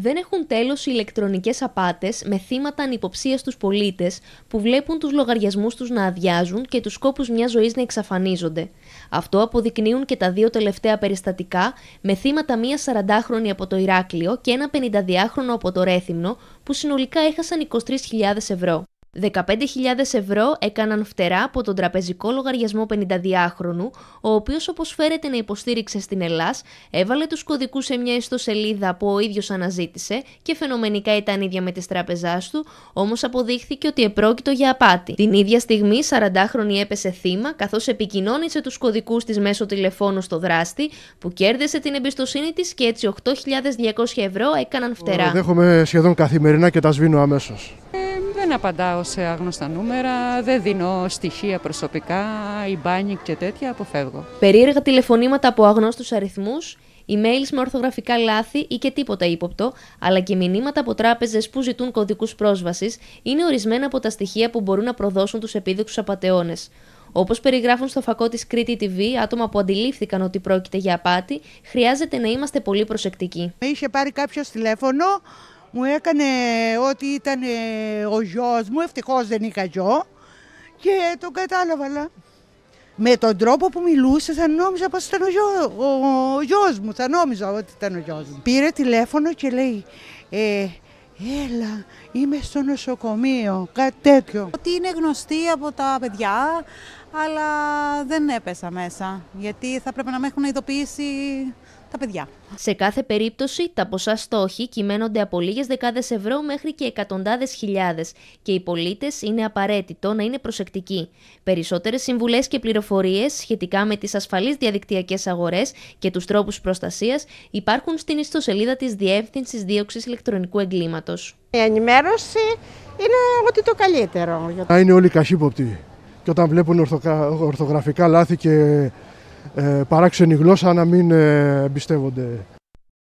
Δεν έχουν τέλος οι ηλεκτρονικές απάτες με θύματα ανυποψίας στους πολίτες που βλέπουν τους λογαριασμούς τους να αδειάζουν και τους σκόπους μιας ζωής να εξαφανίζονται. Αυτό αποδεικνύουν και τα δύο τελευταία περιστατικά με θύματα μία 40χρονη από το Ηράκλειο και ένα 52χρονο από το Ρέθυμνο που συνολικά έχασαν 23.000 ευρώ. 15.000 ευρώ έκαναν φτερά από τον τραπεζικό λογαριασμό 52χρονου, ο οποίος όπως φέρεται να υποστήριξε στην Ελλάδα, έβαλε τους κωδικούς σε μια ιστοσελίδα που ο ίδιος αναζήτησε και φαινομενικά ήταν ίδια με τη τράπεζά του, όμως αποδείχθηκε ότι επρόκειτο για απάτη. Την ίδια στιγμή, 40χρονη έπεσε θύμα, καθώς επικοινώνησε τους κωδικούς της μέσω τηλεφώνου στο δράστη, που κέρδισε την εμπιστοσύνη της και έτσι 8.200 ευρώ έκαναν φτερά. Δέχομαι σχεδόν καθημερινά και τα σβήνω αμέσως. Δεν απαντάω σε άγνωστα νούμερα, δεν δίνω στοιχεία προσωπικά, η μπάνικ και τέτοια, αποφεύγω. Περίεργα τηλεφωνήματα από άγνωστους αριθμούς, emails με ορθογραφικά λάθη ή και τίποτα ύποπτο, αλλά και μηνύματα από τράπεζες που ζητούν κωδικούς πρόσβασης είναι ορισμένα από τα στοιχεία που μπορούν να προδώσουν τους επίδοξους απαταιώνες. Όπως περιγράφουν στο φακό της Κρήτη TV, άτομα που αντιλήφθηκαν ότι πρόκειται για απάτη, χρειάζεται να είμαστε πολύ προσεκτικοί. Είχε πάρει κάποιος τηλέφωνο μου έκανε ότι ήταν ε, ο γιος μου, ευτυχώς δεν είχα γιο και τον κατάλαβα, αλλά με τον τρόπο που μιλούσε θα νόμιζα πως ήταν ο, γιο, γιος μου, θα νόμιζα ότι ήταν ο γιος μου. Πήρε τηλέφωνο και λέει, ε, Έλα, είμαι στο νοσοκομείο, κάτι τέτοιο. Ότι είναι γνωστή από τα παιδιά, αλλά δεν έπεσα μέσα, γιατί θα πρέπει να με έχουν ειδοποιήσει τα παιδιά. Σε κάθε περίπτωση, τα ποσά στόχοι κυμαίνονται από λίγες δεκάδες ευρώ μέχρι και εκατοντάδες χιλιάδες και οι πολίτες είναι απαραίτητο να είναι προσεκτικοί. Περισσότερες συμβουλές και πληροφορίες σχετικά με τις ασφαλείς διαδικτυακές αγορές και τους τρόπους προστασίας υπάρχουν στην ιστοσελίδα της Διεύθυνσης Δίωξης ηλεκτρονικού Εγκλήματος. Η ενημέρωση είναι ότι το καλύτερο. Να είναι όλοι καχύποπτοι και όταν βλέπουν ορθογραφικά λάθη και ε, παράξενη γλώσσα να μην ε, εμπιστεύονται.